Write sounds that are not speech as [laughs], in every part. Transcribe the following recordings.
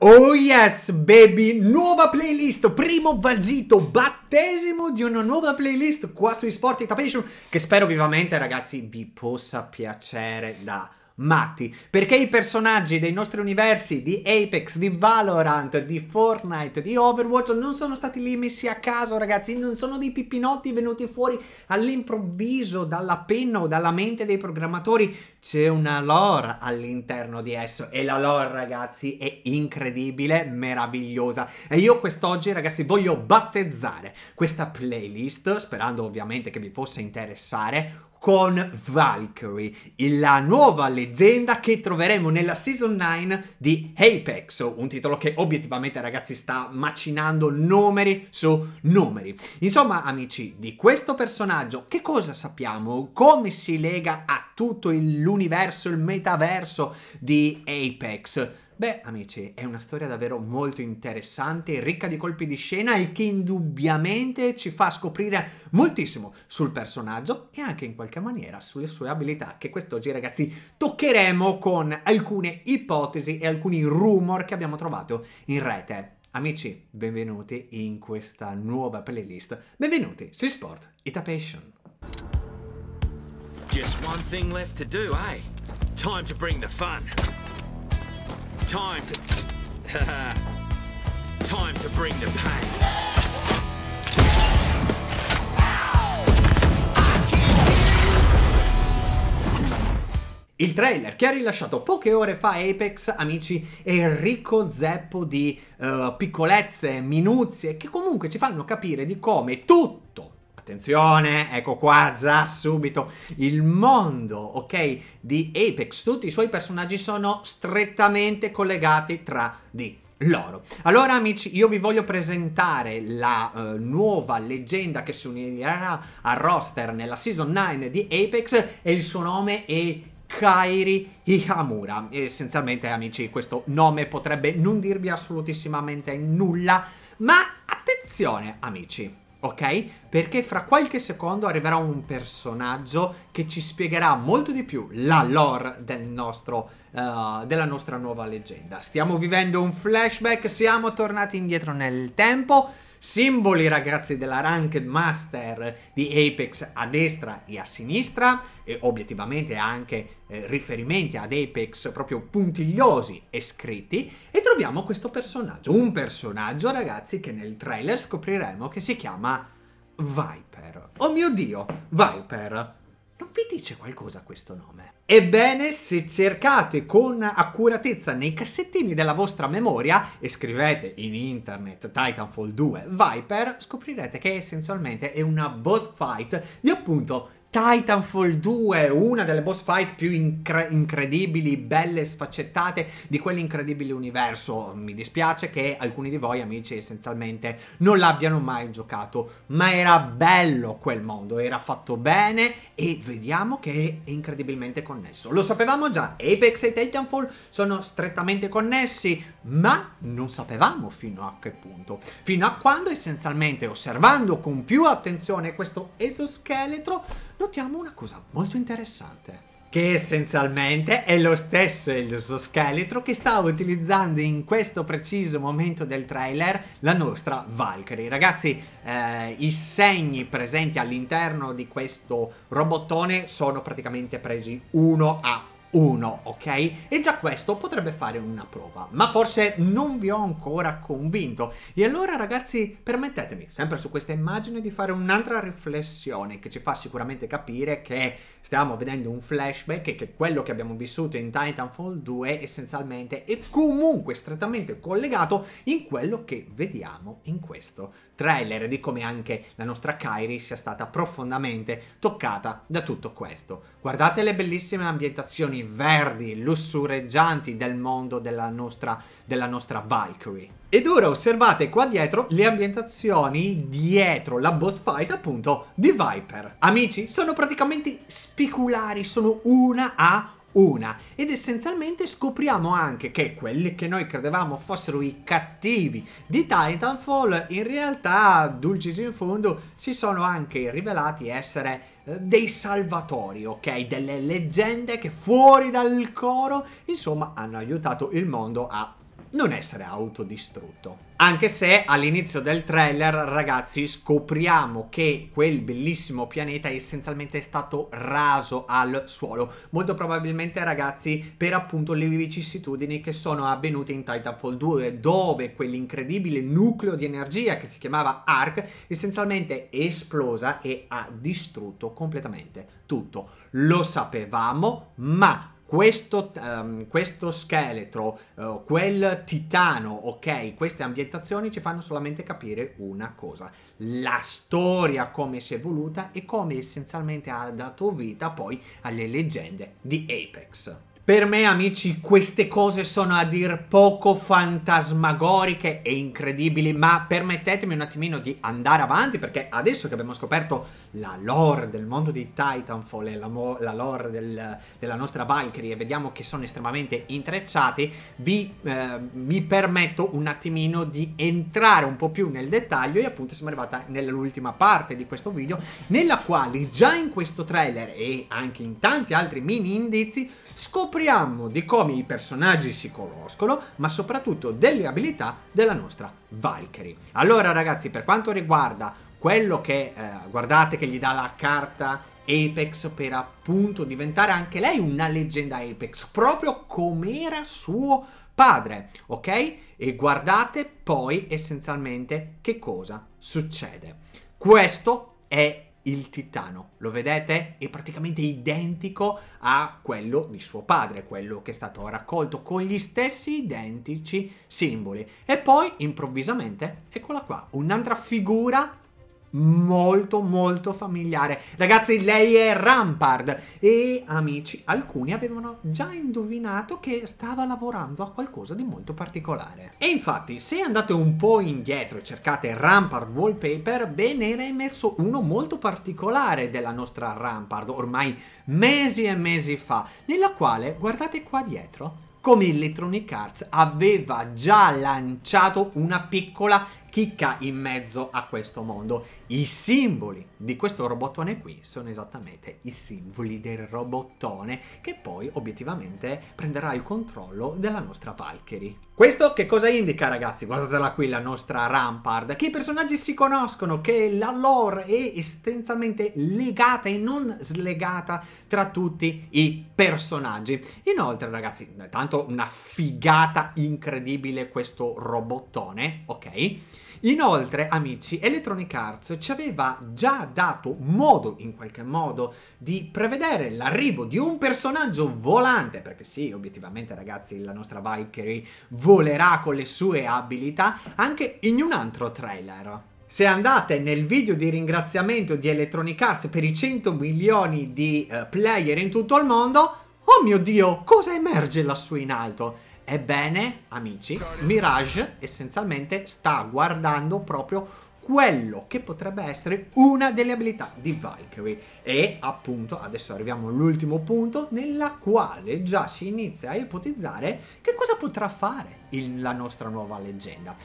Oh yes baby, nuova playlist, primo valzito, battesimo di una nuova playlist qua su Sport Tapation che spero vivamente ragazzi vi possa piacere da matti. Perché i personaggi dei nostri universi di Apex, di Valorant, di Fortnite, di Overwatch non sono stati lì messi a caso, ragazzi. Non sono dei pipinotti venuti fuori all'improvviso dalla penna o dalla mente dei programmatori. C'è una lore all'interno di esso e la lore, ragazzi, è incredibile, meravigliosa. E io quest'oggi, ragazzi, voglio battezzare questa playlist, sperando ovviamente che vi possa interessare con Valkyrie, la nuova leggenda che troveremo nella Season 9 di Apex, un titolo che obiettivamente ragazzi sta macinando numeri su numeri. Insomma amici, di questo personaggio che cosa sappiamo? Come si lega a tutto l'universo, il metaverso di Apex? Beh, amici, è una storia davvero molto interessante, ricca di colpi di scena e che indubbiamente ci fa scoprire moltissimo sul personaggio e anche in qualche maniera sulle sue abilità, che quest'oggi, ragazzi, toccheremo con alcune ipotesi e alcuni rumor che abbiamo trovato in rete. Amici, benvenuti in questa nuova playlist. Benvenuti su Sport Itapation. Just one thing left to do, eh? Time to bring the fun. Time to... [laughs] Time to bring the pain. Il trailer che ha rilasciato poche ore fa Apex, amici, è ricco zeppo di uh, piccolezze, minuzie che comunque ci fanno capire di come tutto attenzione, ecco qua già subito il mondo, ok, di Apex, tutti i suoi personaggi sono strettamente collegati tra di loro. Allora amici, io vi voglio presentare la uh, nuova leggenda che si unirà al roster nella season 9 di Apex e il suo nome è Kairi Ihamura. Essenzialmente amici, questo nome potrebbe non dirvi assolutissimamente nulla, ma attenzione amici, ok? Perché fra qualche secondo arriverà un personaggio che ci spiegherà molto di più la lore del nostro, uh, della nostra nuova leggenda. Stiamo vivendo un flashback, siamo tornati indietro nel tempo Simboli ragazzi della Ranked Master di Apex a destra e a sinistra e obiettivamente anche eh, riferimenti ad Apex proprio puntigliosi e scritti e troviamo questo personaggio, un personaggio ragazzi che nel trailer scopriremo che si chiama Viper. Oh mio Dio, Viper! Non vi dice qualcosa questo nome? Ebbene, se cercate con accuratezza nei cassettini della vostra memoria e scrivete in internet Titanfall 2 Viper, scoprirete che essenzialmente è una boss fight di appunto Titanfall 2, una delle boss fight più incre- incredibili, belle, sfaccettate di quell'incredibile universo. Mi dispiace che alcuni di voi, amici, essenzialmente non l'abbiano mai giocato, ma era bello quel mondo, era fatto bene e vediamo che è incredibilmente connesso. Lo sapevamo già, Apex e Titanfall sono strettamente connessi, ma non sapevamo fino a che punto. Fino a quando essenzialmente osservando con più attenzione questo esoscheletro notiamo una cosa molto interessante che essenzialmente è lo stesso esoscheletro che stava utilizzando in questo preciso momento del trailer la nostra Valkyrie. Ragazzi, eh, i segni presenti all'interno di questo robottone sono praticamente presi uno a 1, ok? E già questo potrebbe fare una prova, ma forse non vi ho ancora convinto. E allora ragazzi, permettetemi, sempre su questa immagine, di fare un'altra riflessione che ci fa sicuramente capire che stiamo vedendo un flashback e che quello che abbiamo vissuto in Titanfall 2 essenzialmente è comunque strettamente collegato in quello che vediamo in questo trailer, di come anche la nostra Kairi sia stata profondamente toccata da tutto questo. Guardate le bellissime ambientazioni passioni verdi, lussureggianti del mondo della nostra, della nostra Valkyrie. Ed ora osservate qua dietro le ambientazioni dietro la boss fight appunto di Viper. Amici, sono praticamente speculari, sono una a una ed essenzialmente scopriamo anche che quelli che noi credevamo fossero i cattivi di Titanfall in realtà dulcis in fondo si sono anche rivelati essere eh, dei salvatori, ok? Delle leggende che fuori dal coro, insomma, hanno aiutato il mondo a non essere autodistrutto. Anche se all'inizio del trailer, ragazzi, scopriamo che quel bellissimo pianeta è essenzialmente stato raso al suolo. Molto probabilmente, ragazzi, per appunto le vicissitudini che sono avvenute in Titanfall 2, dove quell'incredibile nucleo di energia che si chiamava ARC essenzialmente è esplosa e ha distrutto completamente tutto. Lo sapevamo, ma questo, um, questo scheletro, uh, quel titano, ok? Queste ambientazioni ci fanno solamente capire una cosa, la storia come si è evoluta e come essenzialmente ha dato vita poi alle leggende di Apex. Per me, amici, queste cose sono a dir poco fantasmagoriche e incredibili, ma permettetemi un attimino di andare avanti perché adesso che abbiamo scoperto la lore del mondo di Titanfall e la, la lore del, della nostra Valkyrie e vediamo che sono estremamente intrecciati, vi, eh, mi permetto un attimino di entrare un po' più nel dettaglio e appunto siamo arrivati nell'ultima parte di questo video, nella quale già in questo trailer e anche in tanti altri mini indizi scopriamo scopriamo di come i personaggi si conoscono, ma soprattutto delle abilità della nostra Valkyrie. Allora ragazzi, per quanto riguarda quello che, eh, guardate che gli dà la carta Apex per appunto diventare anche lei una leggenda Apex, proprio come era suo padre, ok? E guardate poi essenzialmente che cosa succede. Questo è il titano, lo vedete? È praticamente identico a quello di suo padre, quello che è stato raccolto con gli stessi identici simboli. E poi improvvisamente, eccola qua, un'altra figura molto molto familiare. Ragazzi, lei è Rampard e amici, alcuni avevano già indovinato che stava lavorando a qualcosa di molto particolare. E infatti, se andate un po' indietro e cercate Rampard wallpaper, beh, ne era emerso uno molto particolare della nostra Rampard ormai mesi e mesi fa, nella quale, guardate qua dietro, come Electronic Arts aveva già lanciato una piccola chicca in mezzo a questo mondo. I simboli di questo robottone qui sono esattamente i simboli del robottone che poi obiettivamente prenderà il controllo della nostra Valkyrie. Questo che cosa indica ragazzi? Guardatela qui la nostra Rampart, che i personaggi si conoscono, che la lore è estensamente legata e non slegata tra tutti i personaggi. Inoltre ragazzi, tanto una figata incredibile questo robottone, ok? Inoltre, amici, Electronic Arts ci aveva già dato modo, in qualche modo, di prevedere l'arrivo di un personaggio volante, perché sì, obiettivamente, ragazzi, la nostra Valkyrie volerà con le sue abilità anche in un altro trailer. Se andate nel video di ringraziamento di Electronic Arts per i 100 milioni di uh, player in tutto il mondo, oh mio dio, cosa emerge lassù in alto? Ebbene, amici, Mirage essenzialmente sta guardando proprio quello che potrebbe essere una delle abilità di Valkyrie e appunto adesso arriviamo all'ultimo punto nella quale già si inizia a ipotizzare che cosa potrà fare la nostra nuova leggenda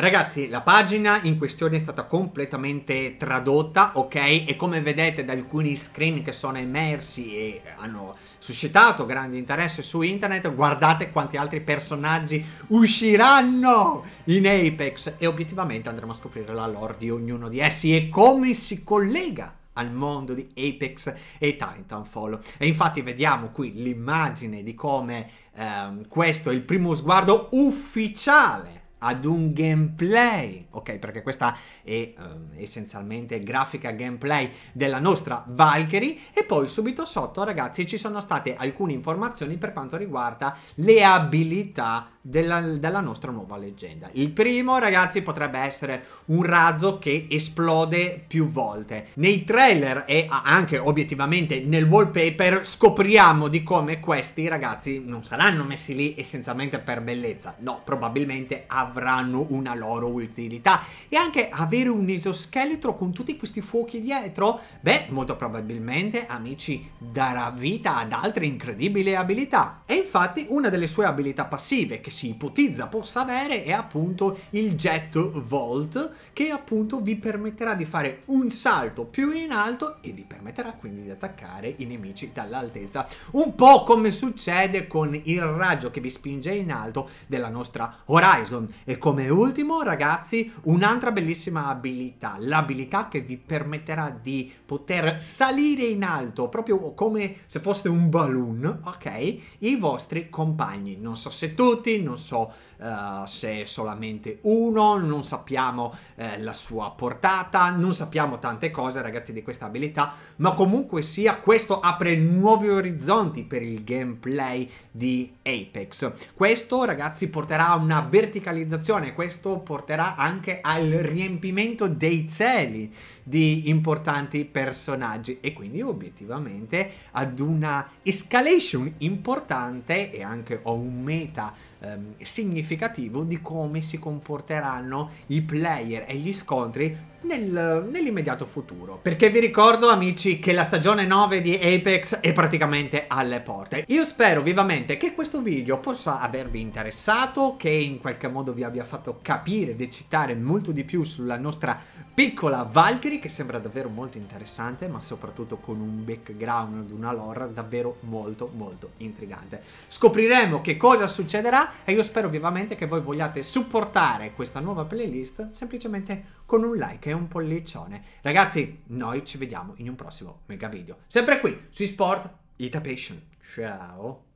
Ragazzi, la pagina in questione è stata completamente tradotta, ok? E come vedete da alcuni screen che sono emersi e hanno suscitato grande interesse su internet, guardate quanti altri personaggi usciranno in Apex e obiettivamente andremo a scoprire la lore di ognuno di essi e come si collega al mondo di Apex e Titanfall. E infatti vediamo qui l'immagine di come ehm, questo è il primo sguardo ufficiale ad un gameplay, ok? Perché questa è um, essenzialmente grafica gameplay della nostra Valkyrie e poi subito sotto, ragazzi, ci sono state alcune informazioni per quanto riguarda le abilità della, della nostra nuova leggenda. Il primo, ragazzi, potrebbe essere un razzo che esplode più volte. Nei trailer e anche obiettivamente nel wallpaper scopriamo di come questi ragazzi non saranno messi lì essenzialmente per bellezza, no, probabilmente avranno avranno una loro utilità. E anche avere un esoscheletro con tutti questi fuochi dietro, beh, molto probabilmente, amici, darà vita ad altre incredibili abilità. E infatti una delle sue abilità passive che si ipotizza possa avere è appunto il Jet Vault, che appunto vi permetterà di fare un salto più in alto e vi permetterà quindi di attaccare i nemici dall'altezza. Un po' come succede con il raggio che vi spinge in alto della nostra Horizon. E come ultimo, ragazzi, un'altra bellissima abilità, l'abilità che vi permetterà di poter salire in alto, proprio come se foste un balloon, ok? I vostri compagni. Non so se tutti, non so uh, se solamente uno, non sappiamo uh, la sua portata, non sappiamo tante cose, ragazzi, di questa abilità, ma comunque sia questo apre nuovi orizzonti per il gameplay di Apex. Questo, ragazzi, porterà a una verticalizzazione automatizzazione, questo porterà anche al riempimento dei cieli di importanti personaggi e quindi obiettivamente ad una escalation importante e anche a un meta ehm, significativo di come si comporteranno i player e gli scontri nel, nell'immediato futuro. Perché vi ricordo, amici, che la stagione 9 di Apex è praticamente alle porte. Io spero vivamente che questo video possa avervi interessato, che in qualche modo vi abbia fatto capire ed molto di più sulla nostra piccola Valkyrie che sembra davvero molto interessante, ma soprattutto con un background, una lore davvero molto molto intrigante. Scopriremo che cosa succederà e io spero vivamente che voi vogliate supportare questa nuova playlist semplicemente con un like e un pollicione. Ragazzi, noi ci vediamo in un prossimo mega video. Sempre qui su Sport Itapation. Ciao!